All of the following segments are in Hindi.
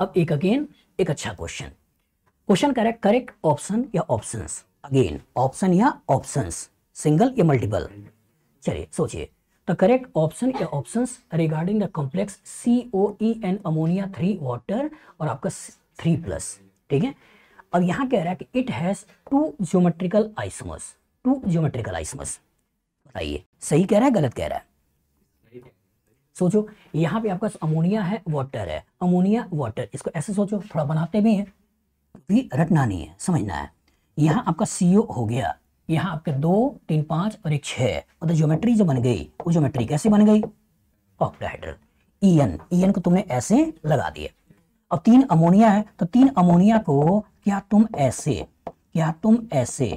अब एक अगेन एक अच्छा question question correct correct option या ऑप्शंस अगेन ऑप्शन या ऑप्शंस सिंगल या मल्टीपल चलिए सोचिए द करेक्ट ऑप्शन या options regarding the complex C O E and ammonia three water और आपका थ्री प्लस ठीक है अब यहां कह रहा है कि it has two geometrical isomers two geometrical isomers बताइए सही कह रहा है गलत कह रहा है सोचो यहाँ पे आपका अमोनिया है वाटर है अमोनिया वाटर इसको ऐसे सोचो थोड़ा बनाते भी हैं भी रटना नहीं है समझना है यहाँ आपका सी हो गया यहाँ आपके दो तीन पाँच और एक छः मतलब ज्योमेट्री जो बन गई वो ज्योमेट्री कैसे बन गई ऑक्टाहाइड्रल ई एन को तुमने ऐसे लगा दिया अब तीन अमोनिया है तो तीन अमोनिया को क्या तुम ऐसे क्या तुम ऐसे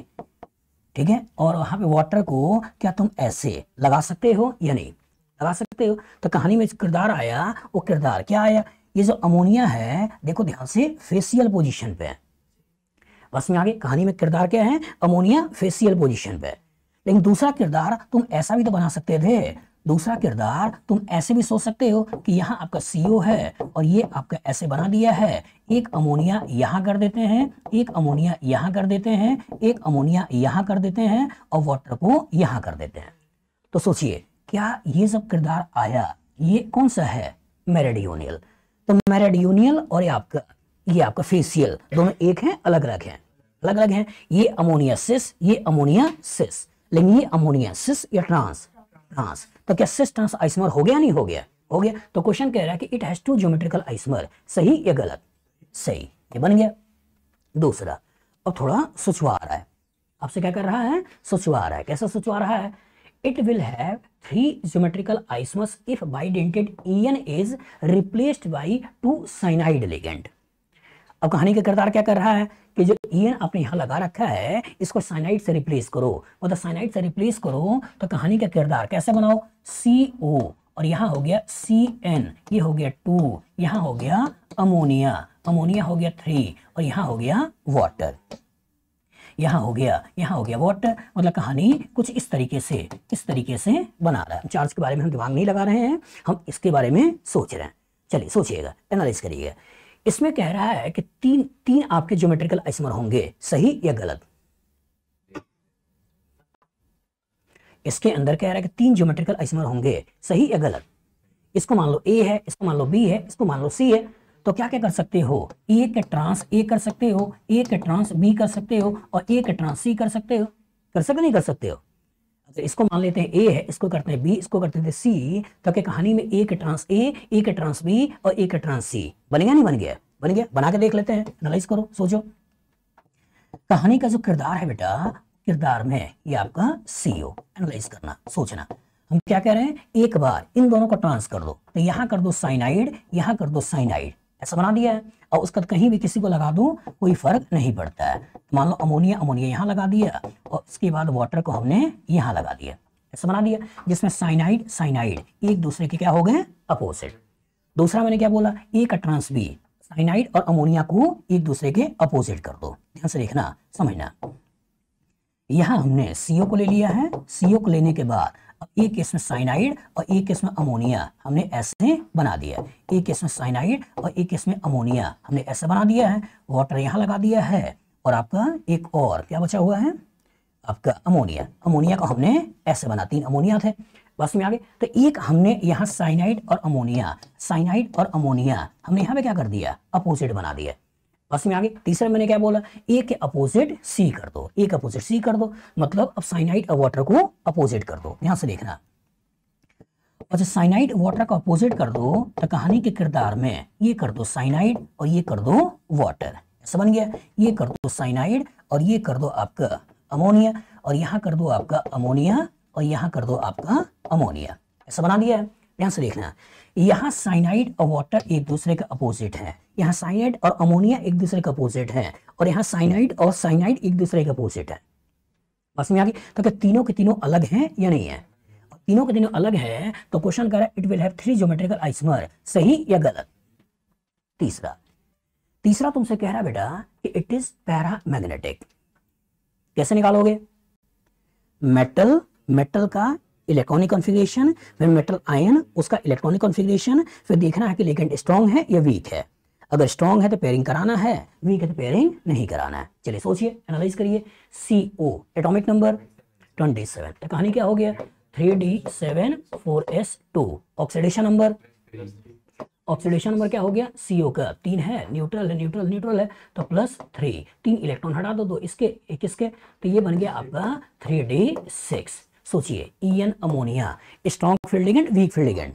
ठीक है और वहां पे वाटर को क्या तुम ऐसे लगा सकते हो या नहीं लगा सकते हो तो कहानी में जो किरदार आया वो किरदार क्या आया ये जो अमोनिया है देखो ध्यान से फेसियल पोजिशन पे है बस में आगे कहानी में किरदार क्या है अमोनिया फेसियल पोजिशन पे लेकिन दूसरा किरदार तुम ऐसा भी तो बना सकते थे दूसरा किरदार तुम ऐसे भी सोच सकते हो कि यहाँ आपका सीओ e है और ये आपका ऐसे बना दिया है एक अमोनिया यहाँ कर देते हैं एक अमोनिया यहाँ कर देते हैं एक अमोनिया यहाँ कर देते हैं और वाटर को यहाँ कर देते हैं तो सोचिए क्या ये सब किरदार आया ये कौन सा है मेरेडियोनियल तो मेरेडियोनियल और ये आपका ये आपका फेसियल दोनों एक हैं अलग अलग हैं अलग अलग हैं ये अमोनिया सिस ये अमोनिया सिस लेकिन ये अमोनिया सिस या ट्रांस ट्रांस तो क्या सिस ट्रांस आइसमर हो गया नहीं हो गया हो गया तो क्वेश्चन कह रहा है कि it has two geometrical isomer सही या गलत सही ये बन गया दूसरा और थोड़ा सुचवा रहा है आपसे क्या कर रहा है सुचवा रहा है कैसा सुचवा रहा है it will have three geometrical isomers if bidentate En is replaced by two cyanide ligand. अब कहानी का किरदार क्या कर रहा है कि जो ईएन आपने यहाँ लगा रखा है इसको साइनाइड से रिप्लेस करो मतलब साइनाइड से रिप्लेस करो तो कहानी का किरदार कैसे बनाओ सी ओ और यहाँ हो गया सी एन ये हो गया टू यहाँ हो गया अमोनिया अमोनिया हो गया थ्री और यहाँ हो गया वाटर यहाँ हो गया यहाँ हो गया वॉट मतलब कहानी कुछ इस तरीके से इस तरीके से बना रहा है चार्ज के बारे में हम दिमाग नहीं लगा रहे हैं हम इसके बारे में सोच रहे हैं चलिए सोचिएगा एनालिस करिएगा इसमें कह रहा है कि तीन तीन आपके ज्योमेट्रिकल आइसमर होंगे सही या गलत इसके अंदर कह रहा है कि तीन ज्योमेट्रिकल आइसमर होंगे सही या गलत इसको मान लो ए है इसको मान लो बी है इसको मान लो सी है तो क्या क्या कर सकते हो ए के ट्रांस ए कर सकते हो ए के ट्रांस बी कर सकते हो और ए के ट्रांस सी कर सकते हो कर सकते नहीं कर सकते हो तो इसको मान लेते हैं ए है इसको करते हैं बी इसको करते हैं सी तो क्या कहानी में ए के ट्रांस ए ए के ट्रांस बी और ए के ट्रांस सी बन गया नहीं बन गया बन गया बना के देख लेते हैं एनालाइज करो सोचो कहानी का जो किरदार है बेटा किरदार में ये आपका सीओ एनालाइज e करना सोचना हम क्या कह रहे हैं एक बार इन दोनों को ट्रांस कर दो तो यहां कर दो साइनाइड यहां कर दो साइनाइड ऐसा बना दिया है और उसका कहीं भी किसी को लगा दूं कोई फ़र्क नहीं पड़ता है मान लो अमोनिया अमोनिया यहाँ लगा दिया और उसके बाद वाटर को हमने यहाँ लगा दिया ऐसा बना दिया जिसमें साइनाइड साइनाइड एक दूसरे के क्या हो गए अपोजिट दूसरा मैंने क्या बोला ए का ट्रांस बी साइनाइड और अमोनिया को एक दूसरे के अपोजिट कर दो ध्यान से देखना समझना यहाँ हमने सीओ को ले लिया है सीओ को लेने के बाद एक केस में साइनाइड और एक केस में अमोनिया हमने ऐसे बना दिया एक केस में साइनाइड और एक केस में अमोनिया हमने ऐसे बना दिया है वाटर यहाँ लगा दिया है और आपका एक और क्या बचा हुआ है आपका अमोनिया अमोनिया को हमने ऐसे बना तीन अमोनिया थे बस में आगे तो एक हमने यहाँ साइनाइड और अमोनिया साइनाइड और अमोनिया हमने यहाँ पे क्या कर दिया अपोजिट बना दिया बस में आगे तीसरा मैंने क्या बोला ए के अपोजिट सी कर दो ए अपोजिट सी कर दो मतलब अब साइनाइड वाटर को अपोजिट कर दो यहां से देखना अच्छा साइनाइट वाटर का अपोजिट कर दो तो कहानी के किरदार में ये कर दो साइनाइड और ये कर दो वाटर ऐसा बन गया ये कर दो साइनाइड और ये कर दो आपका अमोनिया और यहाँ कर दो आपका अमोनिया और यहाँ कर दो आपका अमोनिया ऐसा बना दिया है ध्यान से देखना यहाँ साइनाइड और वाटर एक दूसरे का अपोजिट है यहाँ साइनाइड और अमोनिया एक दूसरे का अपोजिट है और यहाँ साइनाइड और साइनाइड एक दूसरे का अपोजिट है बस में आगे गई तो क्या तीनों के तीनों अलग हैं या नहीं है तीनों के तीनों अलग है तो क्वेश्चन कह रहा है it will have three geometrical isomer सही या गलत तीसरा तीसरा तुमसे कह रहा है बेटा कि इट इज पैरा मैग्नेटिक कैसे निकालोगे मेटल मेटल का इलेक्ट्रॉनिक कॉन्फ़िगरेशन फिर मेटल आयन उसका इलेक्ट्रॉनिक कॉन्फ़िगरेशन फिर देखना है कि लिगेंड स्ट्रॉन्ग है या वीक है अगर स्ट्रॉन्ग है तो पेयरिंग कराना है वीक है तो पेयरिंग नहीं कराना है चलिए सोचिए एनालाइज करिए C O atomic number twenty seven तो कहानी क्या हो गया three D seven four S two oxidation number oxidation number क्या हो गया सीओ का तीन है न्यूट्रल है न्यूट्रल न्यूट्रल है तो प्लस थ्री तीन इलेक्ट्रॉन हटा दो दो इसके एक इसके तो ये बन गया आपका थ्री डी सिक्स सोचिए E N ammonia strong field ligand weak field ligand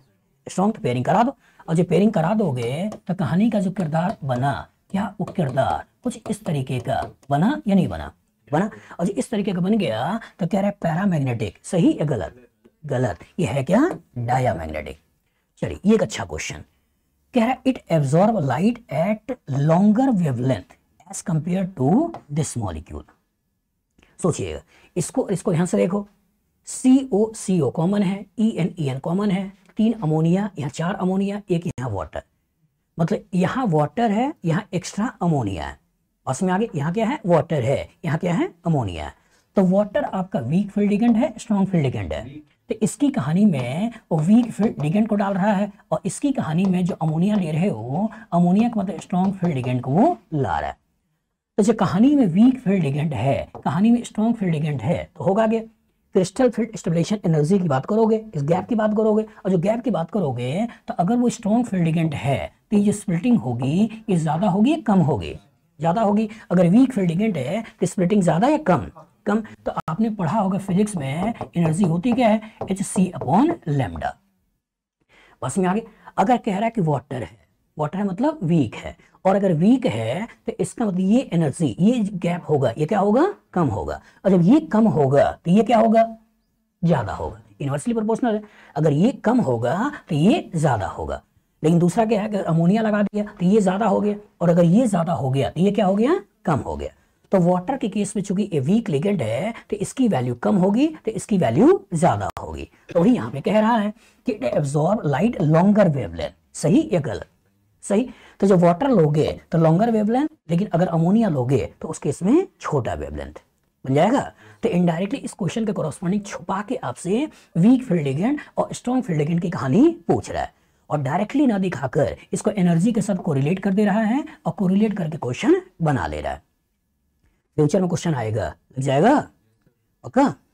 strong तो पेयरिंग करा दो और जो पेयरिंग करा दोगे तो कहानी का जो किरदार बना क्या वो किरदार कुछ इस तरीके का बना या नहीं बना बना और जो इस तरीके का बन गया तो कह रहा है पैरामैग्नेटिक सही या गलत गलत ये है क्या डायामैग्नेटिक चलिए ये एक अच्छा क्वेश्चन कह रहा है it absorb light at longer wavelength as compare to this molecule सोचिएगा इसको इसको यहां से देखो सी ओ सी ओ कॉमन है E N E N common है तीन अमोनिया यहाँ चार अमोनिया एक यहाँ वाटर मतलब यहाँ वाटर है यहाँ एक्स्ट्रा अमोनिया है और समझ आगे यहाँ क्या है वाटर है यहाँ क्या है अमोनिया है तो वाटर आपका वीक फील्ड लिगेंड है स्ट्रॉन्ग फील्ड लिगेंड है तो इसकी कहानी में वो वीक फील्ड लिगेंड को डाल रहा है और इसकी कहानी में जो अमोनिया ले रहे हो अमोनिया का मतलब स्ट्रॉन्ग फील्ड लिगेंड को वो ला रहा है तो जो कहानी में वीक फील्ड लिगेंड है कहानी में स्ट्रॉन्ग फील्ड लिगेंड है तो होगा क्या क्रिस्टल फील्ड स्टेबलेशन एनर्जी की बात करोगे इस गैप की बात करोगे और जो गैप की बात करोगे तो अगर वो स्ट्रॉन्ग फील्डिगेंट है तो ये जो स्प्लिटिंग होगी ये ज़्यादा होगी या कम होगी ज़्यादा होगी अगर वीक फील्डिगेंट है तो स्प्लिटिंग ज़्यादा या कम कम तो आपने पढ़ा होगा फिजिक्स में एनर्जी होती क्या है एच सी अपॉन लेमडा बस में आगे अगर कह रहा है कि वाटर है वाटर है मतलब वीक है और अगर वीक है तो इसका मतलब ये एनर्जी ये गैप होगा ये क्या होगा कम होगा और जब ये कम होगा तो ये क्या होगा ज्यादा होगा इनवर्सली प्रोपोर्शनल है अगर ये कम होगा तो ये ज्यादा होगा लेकिन दूसरा क्या है अगर अमोनिया लगा दिया तो ये ज्यादा हो गया और अगर ये ज्यादा हो गया तो ये क्या हो गया कम हो गया तो वाटर के केस में चूंकि ये वीक लिगेंड है तो इसकी वैल्यू कम होगी तो इसकी वैल्यू ज्यादा होगी तो वही यहां पे कह रहा है कि एब्जॉर्ब लाइट लॉन्गर वेवलेंथ सही या गलत सही तो जब वाटर लोगे तो लॉन्गर वेवलेंथ लेकिन अगर अमोनिया लोगे तो उसके इसमें छोटा वेवलेंथ बन जाएगा तो इनडायरेक्टली इस क्वेश्चन के कॉरस्पॉन्डिंग छुपा के आपसे वीक फील्ड और स्ट्रॉन्ग फील्ड की कहानी पूछ रहा है और डायरेक्टली ना दिखाकर इसको एनर्जी के साथ कोरिलेट कर दे रहा है और कोरिलेट करके क्वेश्चन बना ले रहा है फ्यूचर में क्वेश्चन आएगा लग जाएगा पक्का